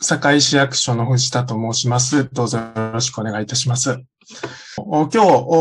堺市役所の藤田と申します。どうぞよろしくお願いいたします。今日、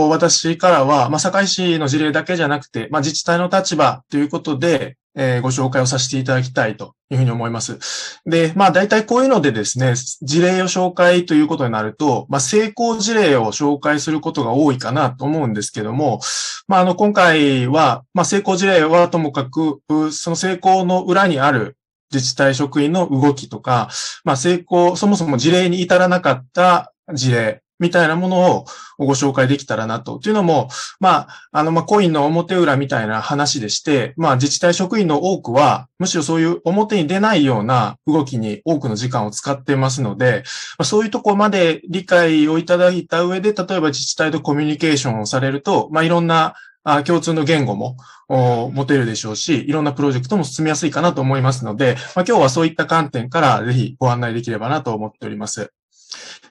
私からは、まあ、堺市の事例だけじゃなくて、まあ、自治体の立場ということで、えー、ご紹介をさせていただきたいというふうに思います。で、まあ、大体こういうのでですね、事例を紹介ということになると、まあ、成功事例を紹介することが多いかなと思うんですけども、まあ、あの、今回は、まあ、成功事例はともかく、その成功の裏にある自治体職員の動きとか、まあ、成功、そもそも事例に至らなかった事例みたいなものをご紹介できたらなと。というのも、まあ、あの、まあ、コインの表裏みたいな話でして、まあ、自治体職員の多くは、むしろそういう表に出ないような動きに多くの時間を使ってますので、まあ、そういうとこまで理解をいただいた上で、例えば自治体とコミュニケーションをされると、まあ、いろんなあ共通の言語も持てるでしょうし、いろんなプロジェクトも進みやすいかなと思いますので、まあ、今日はそういった観点からぜひご案内できればなと思っております。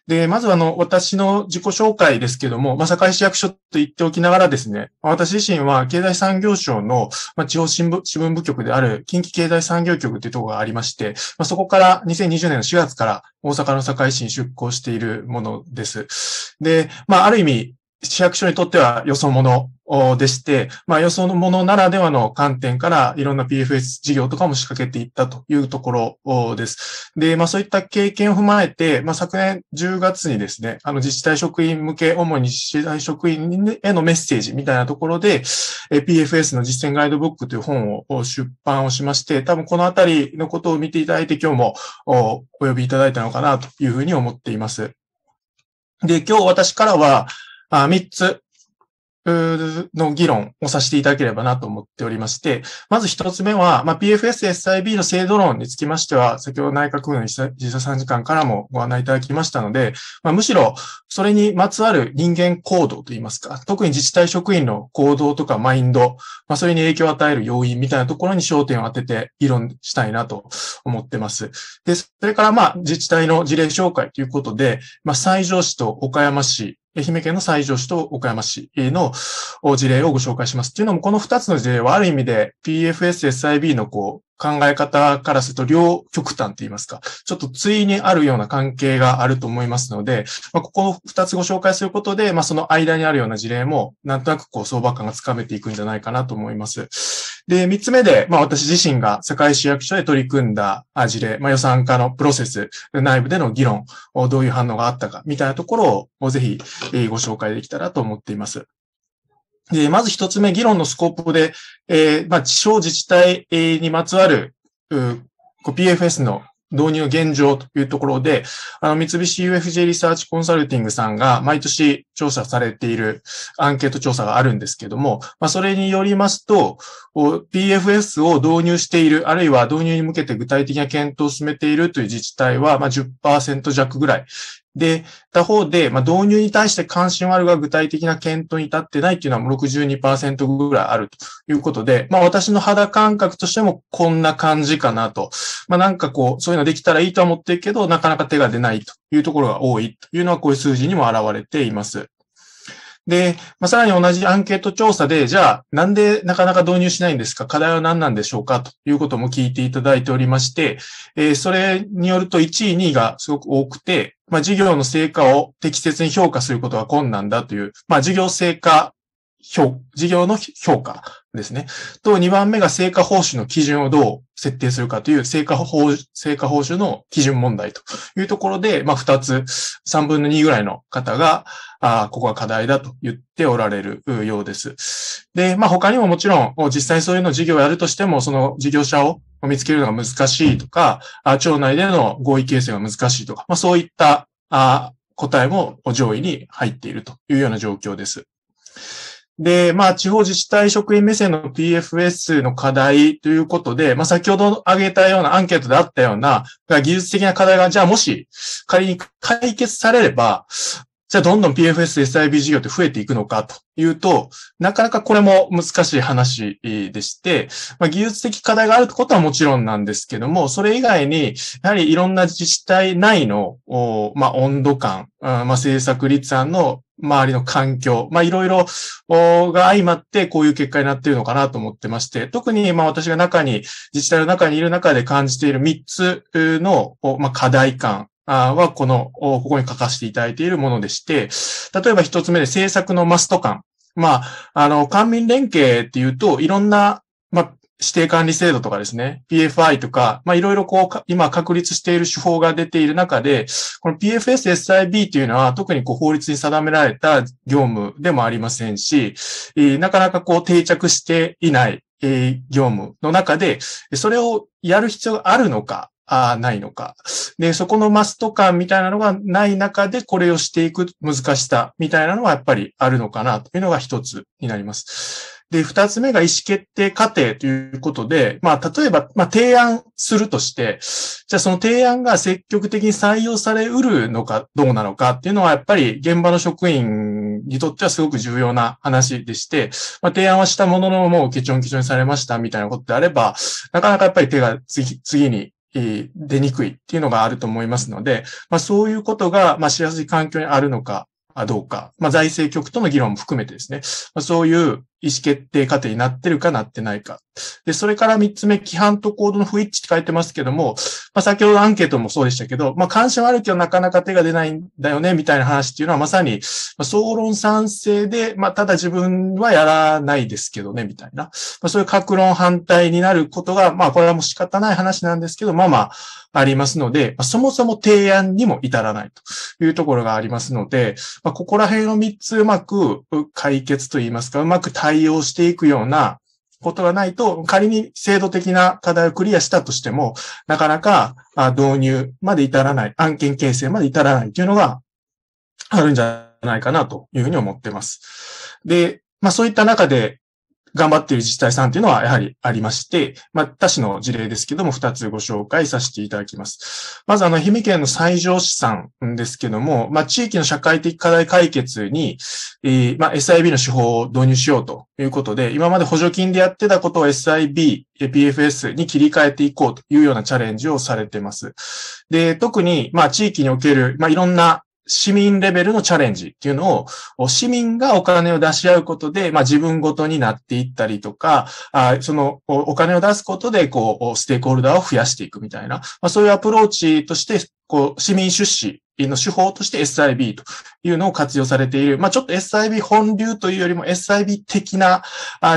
で、まずあの、私の自己紹介ですけども、まあ、堺市役所と言っておきながらですね、私自身は経済産業省の、まあ、地方新聞、新聞部局である近畿経済産業局というところがありまして、まあ、そこから2020年の4月から大阪の堺市に出向しているものです。で、まあ、ある意味、市役所にとってはよそ者でして、まあ、予想のものならではの観点からいろんな PFS 事業とかも仕掛けていったというところです。で、まあ、そういった経験を踏まえて、まあ、昨年10月にですね、あの自治体職員向け、主に自治体職員へのメッセージみたいなところで、PFS の実践ガイドブックという本を出版をしまして、多分このあたりのことを見ていただいて今日もお呼びいただいたのかなというふうに思っています。で、今日私からは、3つの議論をさせていただければなと思っておりまして、まず一つ目は、まあ、PFS、SIB の制度論につきましては、先ほど内閣府の実際参事官からもご案内いただきましたので、まあ、むしろそれにまつわる人間行動といいますか、特に自治体職員の行動とかマインド、まあ、それに影響を与える要因みたいなところに焦点を当てて議論したいなと思ってます。で、それからまあ自治体の事例紹介ということで、まあ、西条市と岡山市、愛媛県の西条市と岡山市の事例をご紹介します。というのも、この2つの事例はある意味で PFS、SIB のこ考え方からすると両極端って言いますか、ちょっと対にあるような関係があると思いますので、まあ、ここを二つご紹介することで、まあ、その間にあるような事例も、なんとなくこう相場感がつかめていくんじゃないかなと思います。で、三つ目で、まあ、私自身が世界市役所で取り組んだ事例、まあ、予算化のプロセス、内部での議論、どういう反応があったか、みたいなところをぜひご紹介できたらと思っています。で、まず一つ目、議論のスコープで、えー、まあ、地方自治体にまつわる、PFS の導入現状というところで、あの、三菱 UFJ リサーチコンサルティングさんが毎年調査されているアンケート調査があるんですけども、まあ、それによりますと、PFS を導入している、あるいは導入に向けて具体的な検討を進めているという自治体は、まあ10%弱ぐらいで、他方で、まあ、導入に対して関心はあるが具体的な検討に至ってないっていうのは62%ぐらいあるということで、まあ、私の肌感覚としてもこんな感じかなと。まあ、なんかこう、そういうのできたらいいとは思ってるけど、なかなか手が出ないというところが多いというのはこういう数字にも表れています。で、まあ、さらに同じアンケート調査で、じゃあ、なんでなかなか導入しないんですか課題は何なんでしょうかということも聞いていただいておりまして、えー、それによると1位、2位がすごく多くて、まあ、事業の成果を適切に評価することが困難だという、まあ、事業成果評、事業の評価ですね。と、2番目が成果報酬の基準をどう設定するかという成果報成果報酬の基準問題というところで、まあ、2つ、3分の2ぐらいの方が、あここは課題だと言っておられるようです。で、まあ、他にももちろん、実際そういうの事業をやるとしても、その事業者を見つけるのが難しいとか、あ町内での合意形成が難しいとか、まあ、そういったあ答えも上位に入っているというような状況です。で、まあ、地方自治体職員目線の PFS の課題ということで、まあ、先ほど挙げたようなアンケートであったような、技術的な課題が、じゃあもし仮に解決されれば、じゃあどんどん PFS、SIB 事業って増えていくのかというと、なかなかこれも難しい話でして、まあ、技術的課題があることはもちろんなんですけども、それ以外に、やはりいろんな自治体内の、まあ、温度感、まあ、政策立案の周りの環境、まあいろいろが相まってこういう結果になっているのかなと思ってまして、特にまあ私が中に、自治体の中にいる中で感じている3つの、まあ、課題感はこの、ここに書かせていただいているものでして、例えば1つ目で政策のマスト感。まあ、あの、官民連携っていうと、いろんなまあ、指定管理制度とかですね、PFI とか、まあ、いろいろこう、今確立している手法が出ている中で、この PFSSIB というのは特にこう法律に定められた業務でもありませんし、なかなかこう定着していない業務の中で、それをやる必要があるのか、あないのか。で、そこのマスト感みたいなのがない中でこれをしていく難しさみたいなのはやっぱりあるのかなというのが一つになります。で、二つ目が意思決定過程ということで、まあ、例えば、まあ、提案するとして、じゃあその提案が積極的に採用されうるのかどうなのかっていうのは、やっぱり現場の職員にとってはすごく重要な話でして、まあ、提案はしたものの、もうケチョンケチョンにされましたみたいなことであれば、なかなかやっぱり手が次、次に出にくいっていうのがあると思いますので、まあ、そういうことが、まあ、しやすい環境にあるのかどうか、まあ、財政局との議論も含めてですね、まあ、そういう意思決定過程になってるかなってないか。で、それから三つ目、規範と行動の不一致って書いてますけども、まあ先ほどアンケートもそうでしたけど、まあ関心はあるけどなかなか手が出ないんだよね、みたいな話っていうのはまさに、まあ、総論賛成で、まあただ自分はやらないですけどね、みたいな。まあそういう格論反対になることが、まあこれはもう仕方ない話なんですけど、まあまあありますので、まあ、そもそも提案にも至らないというところがありますので、まあここら辺を三つうまく解決といいますか、うまく対対応していくようなことがないと、仮に制度的な課題をクリアしたとしても、なかなか導入まで至らない、案件形成まで至らないというのがあるんじゃないかなというふうに思っています。で、まあそういった中で、頑張っている自治体さんっていうのはやはりありまして、まあ、他市の事例ですけども、2つご紹介させていただきます。まず、あの、愛媛県の西条市さんですけども、まあ、地域の社会的課題解決に、えー、まあ、SIB の手法を導入しようということで、今まで補助金でやってたことを SIB、PFS に切り替えていこうというようなチャレンジをされています。で、特に、まあ、地域における、まあ、いろんな市民レベルのチャレンジっていうのを、市民がお金を出し合うことで、まあ自分ごとになっていったりとか、あそのお金を出すことで、こう、ステークホルダーを増やしていくみたいな、まあそういうアプローチとして、こう、市民出資の手法として SIB というのを活用されている。まあ、ちょっと SIB 本流というよりも SIB 的な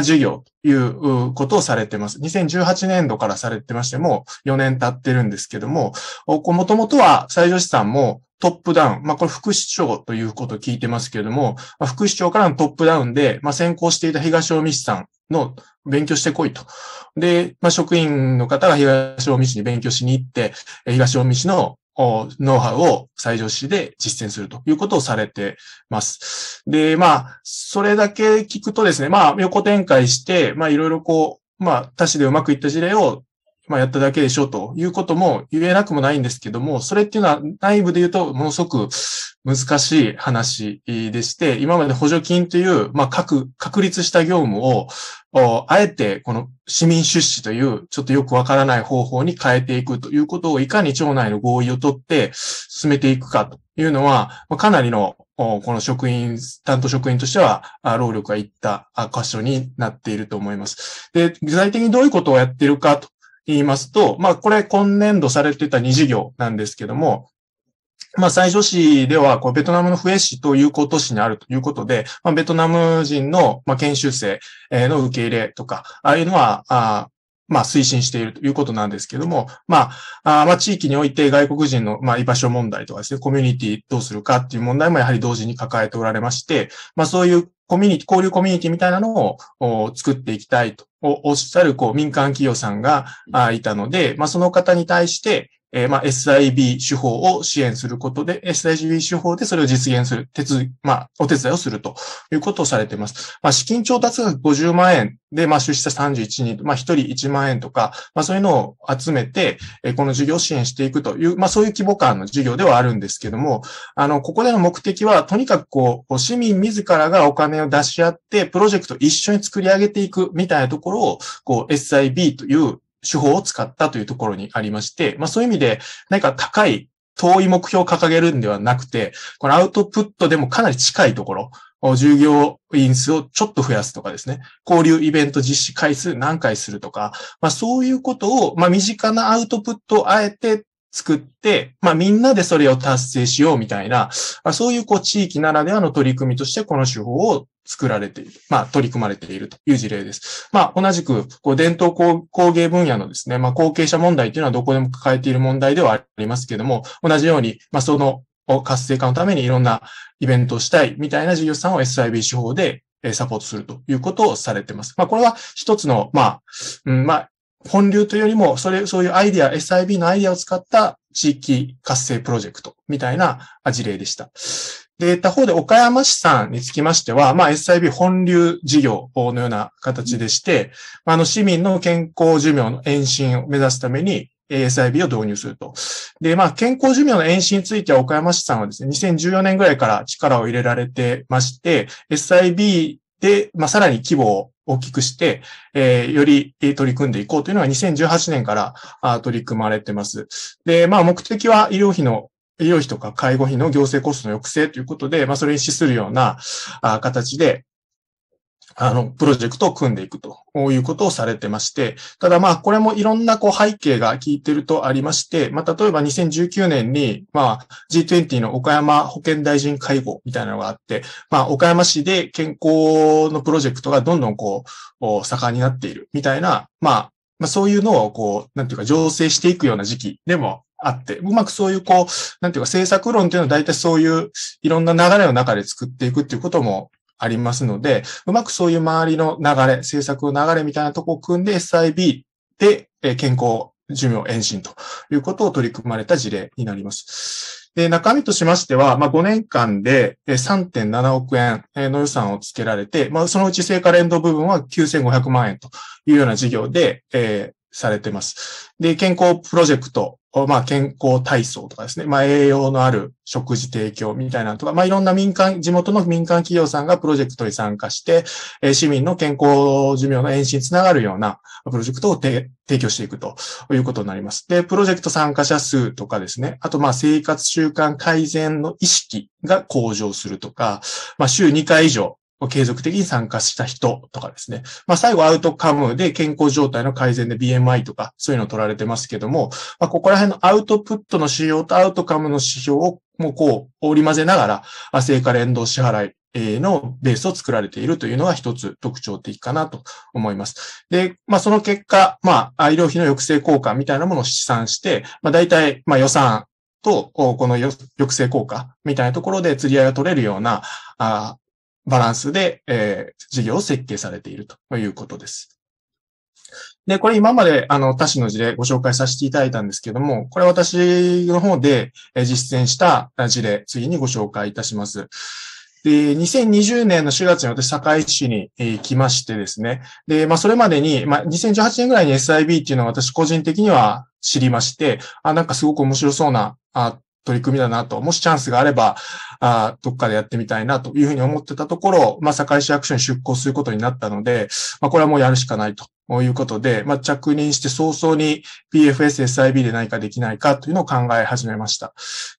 授業ということをされてます。2018年度からされてましても4年経ってるんですけども、もともとは最上資産もトップダウン。まあ、これ副市長ということを聞いてますけれども、まあ、副市長からのトップダウンで、まあ、先行していた東尾道さんの勉強してこいと。で、まあ、職員の方が東尾道に勉強しに行って、東尾道のノウハウを最上市で実践するということをされてます。で、まあ、それだけ聞くとですね、まあ、横展開して、まあ、いろいろこう、まあ、他市でうまくいった事例をまあ、やっただけでしょということも言えなくもないんですけども、それっていうのは内部で言うとものすごく難しい話でして、今まで補助金という、まあ、各、確立した業務を、あえてこの市民出資というちょっとよくわからない方法に変えていくということをいかに町内の合意を取って進めていくかというのは、かなりのこの職員、担当職員としては、労力がいった箇所になっていると思います。で、具体的にどういうことをやっているかと言いますと、まあ、これ今年度されてた2事業なんですけども、まあ、最初市では、こう、ベトナムのフエ市と友好都市にあるということで、まあ、ベトナム人の、まあ、研修生の受け入れとか、ああいうのは、あまあ、推進しているということなんですけども、まあ、あまあ、地域において外国人の、まあ、居場所問題とかですね、コミュニティどうするかっていう問題もやはり同時に抱えておられまして、まあ、そういうコミュニティ、交流コミュニティみたいなのを作っていきたいとおっしゃる、こう、民間企業さんがいたので、まあ、その方に対して、えー、まあ、SIB 手法を支援することで、SIB 手法でそれを実現する、手続まあ、お手伝いをするということをされています。まあ、資金調達額50万円で、まあ、出資者31人、まあ、1人1万円とか、まあ、そういうのを集めて、えー、この事業を支援していくという、まあ、そういう規模感の事業ではあるんですけども、あの、ここでの目的は、とにかくこう、市民自らがお金を出し合って、プロジェクトを一緒に作り上げていくみたいなところを、こう、SIB という手法を使ったというところにありまして、まあそういう意味で、何か高い、遠い目標を掲げるんではなくて、このアウトプットでもかなり近いところ、従業員数をちょっと増やすとかですね、交流イベント実施回数何回するとか、まあそういうことを、まあ身近なアウトプットをあえて作って、まあみんなでそれを達成しようみたいな、そういうこう地域ならではの取り組みとしてこの手法を作られている、まあ取り組まれているという事例です。まあ同じく、こう伝統工芸分野のですね、まあ後継者問題というのはどこでも抱えている問題ではありますけども、同じように、まあその活性化のためにいろんなイベントをしたいみたいな事業さんを SIB 手法でサポートするということをされています。まあ、これは一つの、まあ、うん、まあ、本流というよりも、それ、そういうアイディア、SIB のアイディアを使った地域活性プロジェクトみたいな事例でした。で、他方で岡山市さんにつきましては、まあ SIB 本流事業のような形でして、あの市民の健康寿命の延伸を目指すために、SIB を導入すると。で、まあ、健康寿命の延伸については、岡山市さんはですね、2014年ぐらいから力を入れられてまして、SIB で、まあ、さらに規模を大きくして、えー、より取り組んでいこうというのが2018年から取り組まれてます。で、まあ、目的は医療費の医療費とか介護費の行政コストの抑制ということで、まあ、それに資するような形で、あの、プロジェクトを組んでいくということをされてまして、ただまあ、これもいろんなこう背景が効いてるとありまして、まあ、例えば2019年に、まあ、G20 の岡山保健大臣会合みたいなのがあって、まあ、岡山市で健康のプロジェクトがどんどんこう、盛んになっているみたいな、まあ、まあ、そういうのをこう、なんていうか、醸成していくような時期でもあって、うまくそういうこう、なんていうか政策論っていうのは大体そういういろんな流れの中で作っていくっていうこともありますので、うまくそういう周りの流れ、政策の流れみたいなとこを組んで SIB で健康寿命延伸ということを取り組まれた事例になります。で、中身としましては、まあ、5年間で3.7億円の予算をつけられて、まあ、そのうち成果連動部分は9500万円というような事業で、えされてます。で、健康プロジェクト、まあ、健康体操とかですね、まあ、栄養のある食事提供みたいなとか、まあ、いろんな民間、地元の民間企業さんがプロジェクトに参加して、市民の健康寿命の延伸につながるようなプロジェクトを提供していくということになります。で、プロジェクト参加者数とかですね、あと、まあ、生活習慣改善の意識が向上するとか、まあ、週2回以上、継続的に参加した人とかですね。まあ、最後アウトカムで健康状態の改善で BMI とかそういうのを取られてますけども、まあ、ここら辺のアウトプットの指標とアウトカムの指標をもうこう織り混ぜながら、成果連動支払いのベースを作られているというのが一つ特徴的かなと思います。で、まあその結果、まあ医療費の抑制効果みたいなものを試算して、まあ大体、まあ予算と、この抑制効果みたいなところで釣り合いが取れるような、バランスで、えー、事業を設計されているということです。で、これ今まであの他市の事例ご紹介させていただいたんですけども、これ私の方で実践した事例、次にご紹介いたします。で、2020年の4月に私、堺市に、え来ましてですね。で、まあ、それまでに、まあ、2018年ぐらいに SIB っていうのは私個人的には知りまして、あ、なんかすごく面白そうな、あ取り組みだなと、もしチャンスがあれば、あどっかでやってみたいなというふうに思ってたところ、まあ、堺市役所に出向することになったので、まあ、これはもうやるしかないということで、まあ、着任して早々に PFS、SIB で何かできないかというのを考え始めました。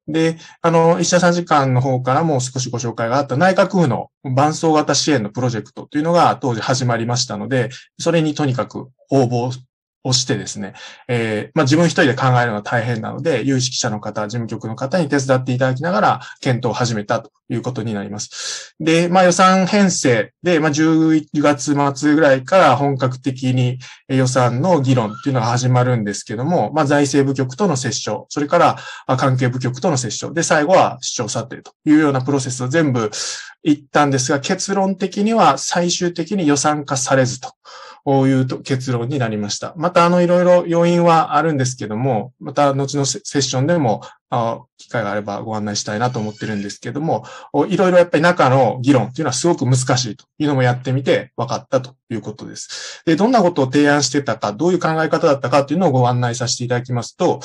で、あの、医者さん時間の方からも少しご紹介があった内閣府の伴走型支援のプロジェクトというのが当時始まりましたので、それにとにかく応募をしてですね、えー、まあ、自分一人で考えるのは大変なので、有識者の方、事務局の方に手伝っていただきながら、検討を始めたということになります。で、まあ、予算編成で、まあ、11月末ぐらいから本格的に予算の議論っていうのが始まるんですけども、まあ、財政部局との折衝、それから関係部局との折衝、で、最後は市長査定というようなプロセスを全部言ったんですが、結論的には最終的に予算化されずと。こういう結論になりました。また、あの、いろいろ要因はあるんですけども、また、後のセッションでも、あ機会があればご案内したいなと思ってるんですけども、いろいろやっぱり中の議論っていうのはすごく難しいというのもやってみて分かったということです。で、どんなことを提案してたか、どういう考え方だったかというのをご案内させていただきますと、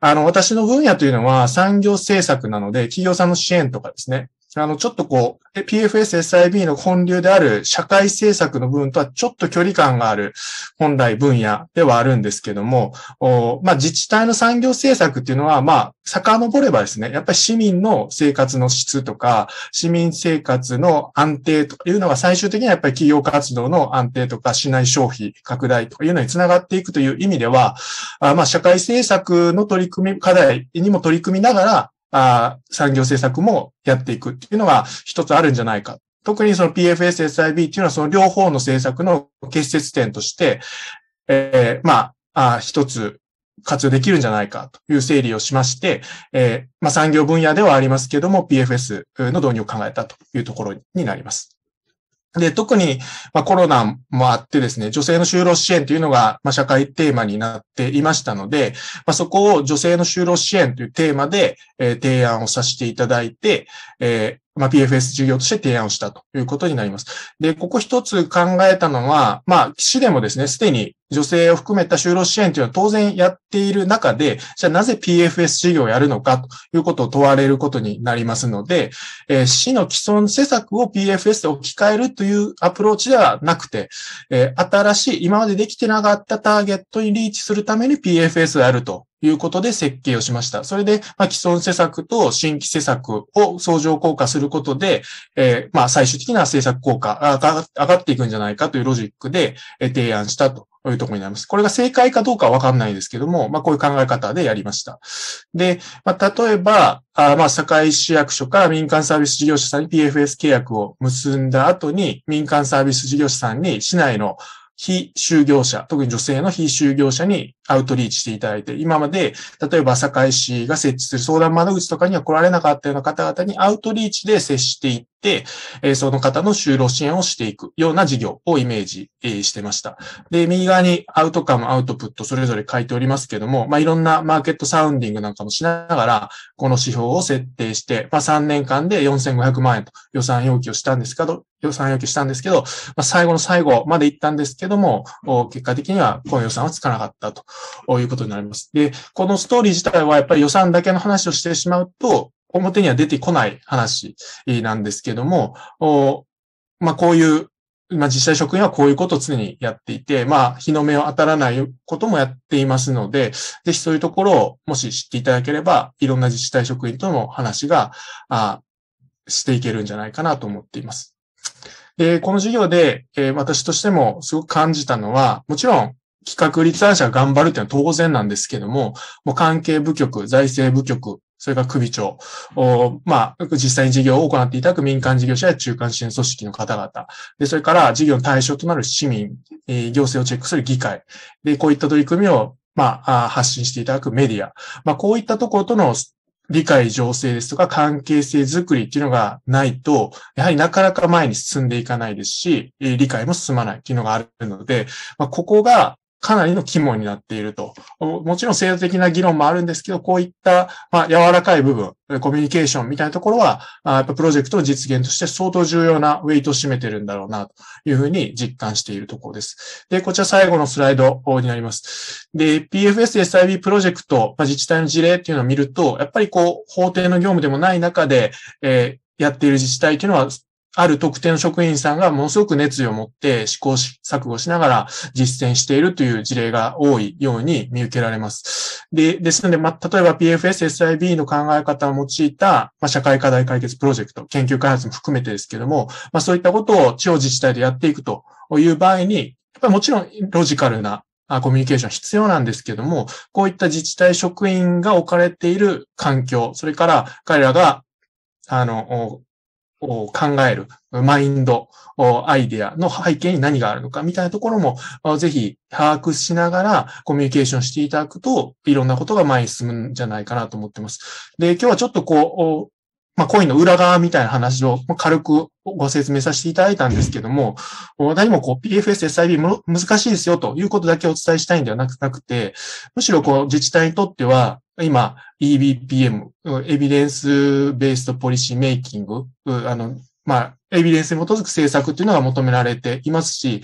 あの、私の分野というのは産業政策なので、企業さんの支援とかですね、あの、ちょっとこう、PFSSIB の本流である社会政策の部分とはちょっと距離感がある本来分野ではあるんですけども、まあ、自治体の産業政策っていうのは、まあ、遡ればですね、やっぱり市民の生活の質とか、市民生活の安定というのが最終的にはやっぱり企業活動の安定とか、市内消費拡大というのにつながっていくという意味では、まあ、社会政策の取り組み、課題にも取り組みながら、あ産業政策もやっていくっていうのは一つあるんじゃないか。特にその PFS、SIB っていうのはその両方の政策の結節点として、えー、まあ、一つ活用できるんじゃないかという整理をしまして、えー、まあ産業分野ではありますけども、PFS の導入を考えたというところになります。で、特に、まあ、コロナもあってですね、女性の就労支援というのが、まあ、社会テーマになっていましたので、まあ、そこを女性の就労支援というテーマで、えー、提案をさせていただいて、えー、まあ、PFS 事業として提案をしたということになります。で、ここ一つ考えたのは、まあ、市でもですね、すでに女性を含めた就労支援というのは当然やっている中で、じゃあなぜ PFS 事業をやるのかということを問われることになりますので、えー、市の既存施策を PFS で置き換えるというアプローチではなくて、えー、新しい、今までできてなかったターゲットにリーチするために PFS であるということで設計をしました。それで、まあ、既存施策と新規施策を相乗効果することで、えー、まあ、最終的な政策効果が上がっていくんじゃないかというロジックで提案したとというところになります。これが正解かどうかはわかんないですけども、まあこういう考え方でやりました。で、まあ例えば、あまあ堺市役所から民間サービス事業者さんに PFS 契約を結んだ後に、民間サービス事業者さんに市内の非就業者、特に女性の非就業者にアウトリーチしていただいて、今まで、例えば堺市が設置する相談窓口とかには来られなかったような方々にアウトリーチで接していって、えその方の就労支援をしていくような事業をイメージ、えしてました。で、右側にアウトカム、アウトプットそれぞれ書いておりますけども、まあ、いろんなマーケットサウンディングなんかもしながら、この指標を設定して、まあ、3年間で4500万円と予算要求をしたんですけど、予算要求したんですけど、まあ、最後の最後まで行ったんですけども、結果的にはこの予算はつかなかったと。いうことになります。で、このストーリー自体はやっぱり予算だけの話をしてしまうと、表には出てこない話なんですけども、まあ、こういう、まあ、実際職員はこういうことを常にやっていて、まあ、日の目を当たらないこともやっていますので、ぜひそういうところをもし知っていただければ、いろんな自治体職員との話が、あしていけるんじゃないかなと思っています。で、この授業で、え私としてもすごく感じたのは、もちろん企画立案者が頑張るっていうのは当然なんですけども、もう関係部局、財政部局、それから首長、おまあ、実際に事業を行っていただく民間事業者や中間支援組織の方々、で、それから事業の対象となる市民、えー、行政をチェックする議会、で、こういった取り組みを、まあ、発信していただくメディア、まあ、こういったところとの理解情勢ですとか関係性づくりっていうのがないと、やはりなかなか前に進んでいかないですし、理解も進まないっていうのがあるので、まあ、ここがかなりの肝になっていると。もちろん制度的な議論もあるんですけど、こういった、まあ、柔らかい部分、コミュニケーションみたいなところは、やっぱプロジェクトの実現として相当重要なウェイトを占めてるんだろうな、というふうに実感しているところです。で、こちら最後のスライドになります。で、PFS SIB プロジェクト、まあ、自治体の事例っていうのを見ると、やっぱりこう、法定の業務でもない中で、えーやっている自治体というのはある特定の職員さんがものすごく熱意を持って試行錯誤しながら実践しているという事例が多いように見受けられます。で、ですので、ま例えば PFS、SIB の考え方を用いた、ま社会課題解決プロジェクト、研究開発も含めてですけども、まそういったことを地方自治体でやっていくという場合に、やっぱりもちろんロジカルなコミュニケーション必要なんですけども、こういった自治体職員が置かれている環境、それから彼らが、あの、考えるマインド、アイデアの背景に何があるのかみたいなところもぜひ把握しながらコミュニケーションしていただくといろんなことが前に進むんじゃないかなと思ってます。で、今日はちょっとこう、まあ、コインの裏側みたいな話を軽くご説明させていただいたんですけども、何もこう PFS、SIB も難しいですよということだけお伝えしたいんではなくなくて、むしろこう自治体にとっては、今 EBPM、エビデンスベースとポリシーメイキング、あの、まあ、エビデンスに基づく政策っていうのが求められていますし、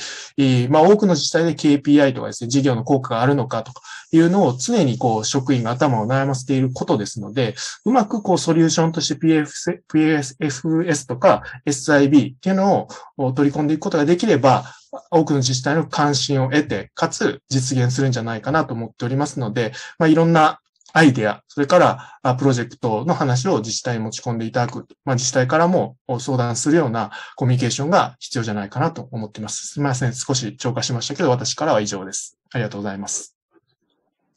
まあ、多くの自治体で KPI とかですね、事業の効果があるのかとかいうのを常にこう、職員が頭を悩ませていることですので、うまくこう、ソリューションとして PFS, PFS とか SIB っていうのを取り込んでいくことができれば、多くの自治体の関心を得て、かつ実現するんじゃないかなと思っておりますので、まあ、いろんなアイデア、それからプロジェクトの話を自治体に持ち込んでいただく、まあ、自治体からも相談するようなコミュニケーションが必要じゃないかなと思っています。すみません。少し超過しましたけど、私からは以上です。ありがとうございます。